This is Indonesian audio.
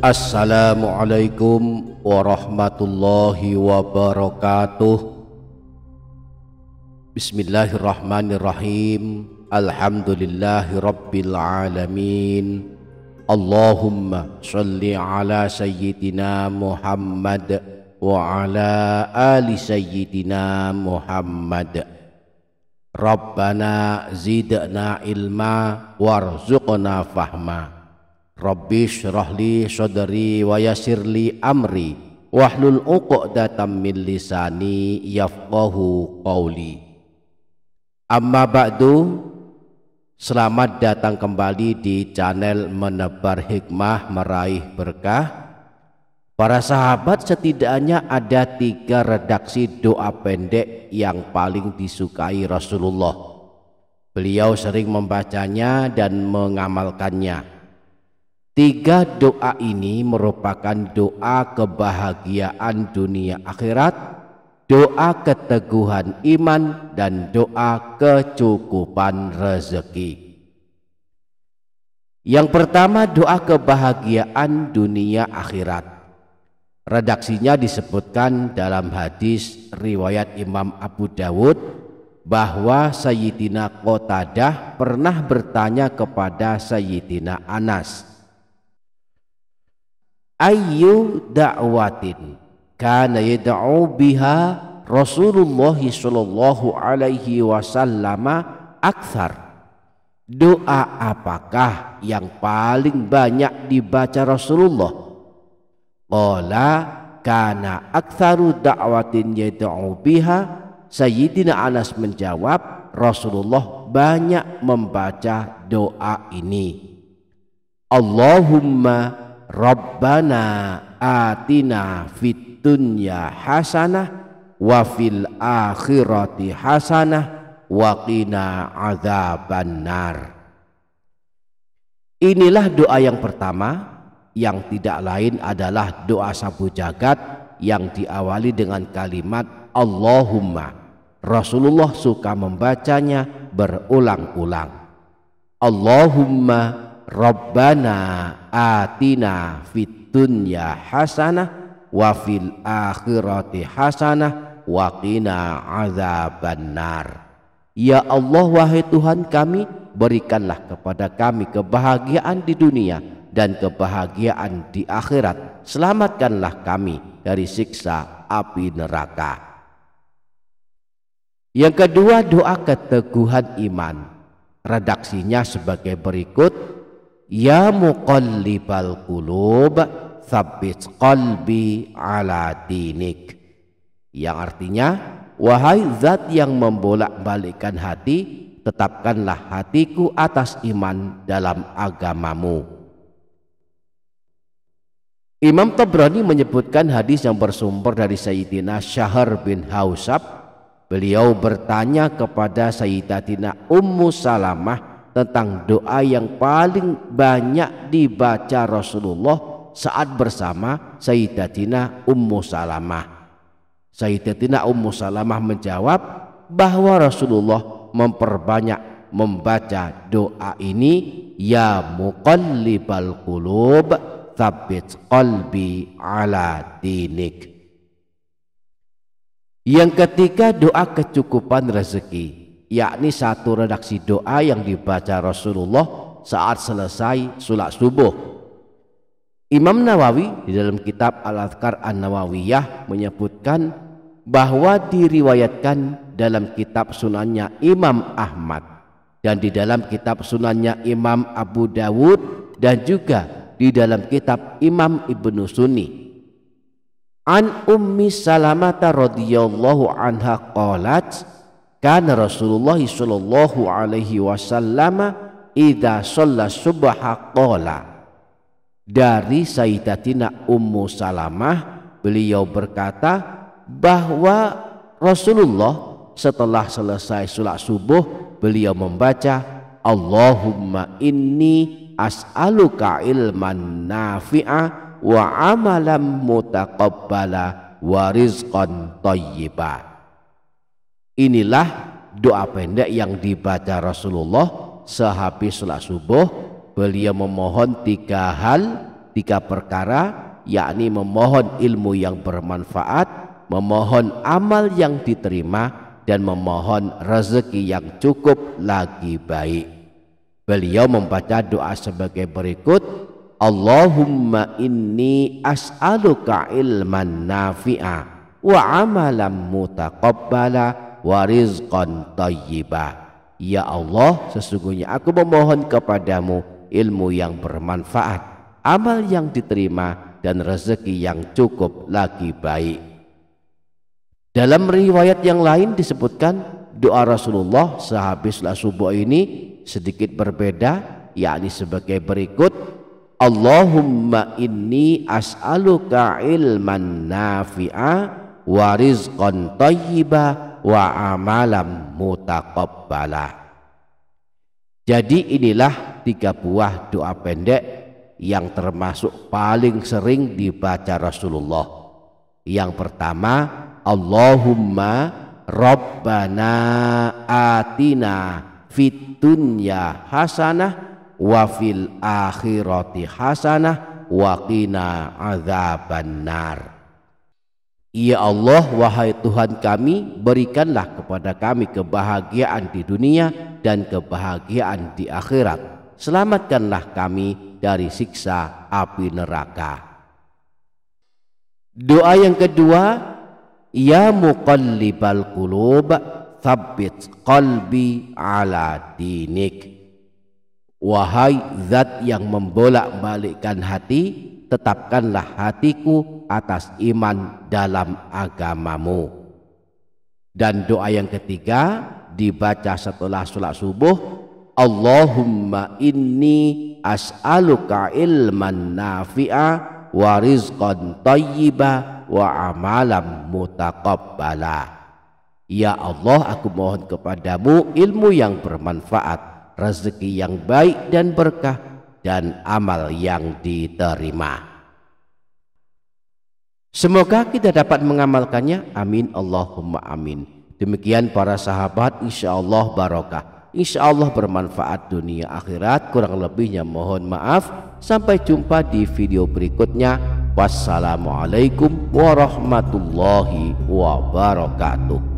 Assalamualaikum warahmatullahi wabarakatuh Bismillahirrahmanirrahim Alhamdulillahi Allahumma salli ala sayyidina Muhammad wa ala ali sayyidina Muhammad Rabbana zidna ilma warzuqna fahma Rabbi syrahli sodari wa yasirli amri wahlul uqdatam min lisani yafqahu qawli Amma ba'du Selamat datang kembali di channel Menebar Hikmah Meraih Berkah Para sahabat setidaknya ada tiga redaksi doa pendek yang paling disukai Rasulullah Beliau sering membacanya dan mengamalkannya Tiga doa ini merupakan doa kebahagiaan dunia akhirat, doa keteguhan iman, dan doa kecukupan rezeki. Yang pertama, doa kebahagiaan dunia akhirat. Redaksinya disebutkan dalam hadis riwayat Imam Abu Dawud bahwa Sayyidina Qotadah pernah bertanya kepada Sayyidina Anas ayyu da'watin kana yad'u biha Rasulullah sallallahu alaihi wasallam akthar doa apakah yang paling banyak dibaca Rasulullah qala kana aktsaru da'watin yad'u biha Sayyidina Anas menjawab Rasulullah banyak membaca doa ini Allahumma Rabbana atina fid dunya hasanah wa fil akhirati hasanah wa qina adzabannar. Inilah doa yang pertama yang tidak lain adalah doa sabu jagat yang diawali dengan kalimat Allahumma. Rasulullah suka membacanya berulang-ulang. Allahumma Rabbana atina fid dunya hasanah wa fil akhirati hasanah wa qina azabannar. Ya Allah wahai Tuhan kami berikanlah kepada kami kebahagiaan di dunia dan kebahagiaan di akhirat. Selamatkanlah kami dari siksa api neraka. Yang kedua doa keteguhan iman. Redaksinya sebagai berikut Ya muqallibal qulub Thabbit qalbi ala dinik Yang artinya Wahai zat yang membolak-balikkan hati Tetapkanlah hatiku atas iman dalam agamamu Imam Tabrani menyebutkan hadis yang bersumber dari Sayyidina Syahr bin Hausab Beliau bertanya kepada Sayyidatina Ummu Salamah tentang doa yang paling banyak dibaca Rasulullah saat bersama Sayyidatina Ummu Salamah. Sayyidatina Ummu Salamah menjawab bahwa Rasulullah memperbanyak membaca doa ini ya muqallibal qulub tsabbit qalbi ala dinik. Yang ketiga doa kecukupan rezeki yakni satu redaksi doa yang dibaca Rasulullah saat selesai sholat subuh. Imam Nawawi di dalam kitab Al-Adhkar An-Nawawiyah menyebutkan bahwa diriwayatkan dalam kitab sunannya Imam Ahmad dan di dalam kitab sunannya Imam Abu Dawud dan juga di dalam kitab Imam Ibnu Sunni. An Ummi Salamata radhiyallahu anha qalat karena Rasulullah sallallahu alaihi wasallam idza sholat subuh qala dari Sayyidatina Ummu Salamah beliau berkata bahwa Rasulullah setelah selesai sholat subuh beliau membaca Allahumma inni as'aluka ilman nafi'a wa amalan mutaqabbala wa rizqan thayyibah Inilah doa pendek yang dibaca Rasulullah sehabis sholat subuh. Beliau memohon tiga hal, tiga perkara, yakni memohon ilmu yang bermanfaat, memohon amal yang diterima, dan memohon rezeki yang cukup lagi baik. Beliau membaca doa sebagai berikut, Allahumma inni as'aluka ilman nafi'a wa amalan mutaqabbala warizqan tayyiba. Ya Allah, sesungguhnya aku memohon kepadamu ilmu yang bermanfaat, amal yang diterima dan rezeki yang cukup lagi baik. Dalam riwayat yang lain disebutkan doa Rasulullah sehabislah subuh ini sedikit berbeda yakni sebagai berikut Allahumma inni as'aluka ilman nafi'a wa rizqan tayyiba wa amalam mutaqabbala. Jadi inilah tiga buah doa pendek yang termasuk paling sering dibaca Rasulullah. Yang pertama, Allahumma Rabbana atina fit dunya hasanah wa fil akhirati hasanah wa qina adzabannar. Ya Allah, wahai Tuhan kami, berikanlah kepada kami kebahagiaan di dunia dan kebahagiaan di akhirat. Selamatkanlah kami dari siksa api neraka. Doa yang kedua, Ya muqallibal qulub, thabbit qalbi ala dinik. Wahai zat yang membolak-balikkan hati, tetapkanlah hatiku atas iman dalam agamamu. Dan doa yang ketiga dibaca setelah sholat subuh. Allahumma inni as'aluka ilman nafi'a wa rizqan tayyiba wa amalan mutaqabbala. Ya Allah aku mohon kepadamu ilmu yang bermanfaat, rezeki yang baik dan berkah dan amal yang diterima. Semoga kita dapat mengamalkannya. Amin. Allahumma amin. Demikian para sahabat. Insya Allah barokah. Insya Allah bermanfaat dunia akhirat. Kurang lebihnya mohon maaf. Sampai jumpa di video berikutnya. Wassalamualaikum warahmatullahi wabarakatuh.